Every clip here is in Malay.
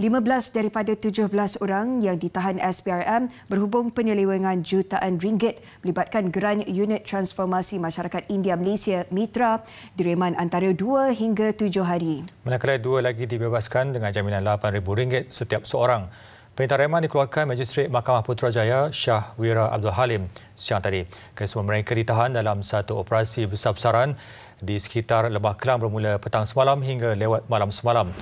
15 daripada 17 orang yang ditahan SPRM berhubung penyelewengan jutaan ringgit melibatkan geran unit transformasi masyarakat India Malaysia Mitra direman antara 2 hingga 7 hari. Manakala dua lagi dibebaskan dengan jaminan RM8,000 setiap seorang. Perintah reman dikeluarkan Majistret Mahkamah Putrajaya Shah Wira Abdul Halim siang tadi. Kesemua mereka ditahan dalam satu operasi besar-besaran di sekitar Lebah Kelang bermula petang semalam hingga lewat malam semalam.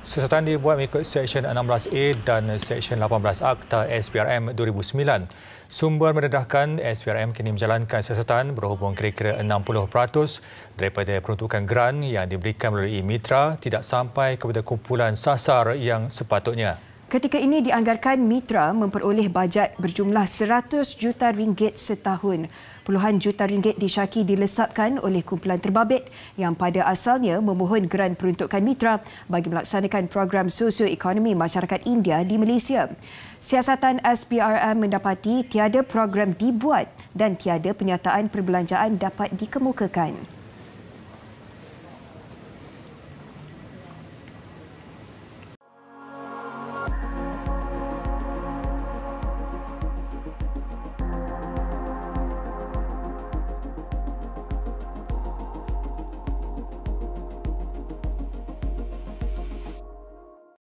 Siasatan dibuat mengikut Seksyen 16A dan Seksyen 18 a Akta SPRM 2009. Sumber mendedahkan SPRM kini menjalankan siasatan berhubung kira-kira 60% daripada peruntukan grant yang diberikan melalui mitra tidak sampai kepada kumpulan sasar yang sepatutnya. Ketika ini dianggarkan Mitra memperoleh bajet berjumlah 100 juta ringgit setahun. Puluhan juta ringgit disyaki dilesapkan oleh kumpulan terbabit yang pada asalnya memohon geran peruntukan Mitra bagi melaksanakan program ekonomi masyarakat India di Malaysia. Siasatan SBRM mendapati tiada program dibuat dan tiada penyataan perbelanjaan dapat dikemukakan. Bye.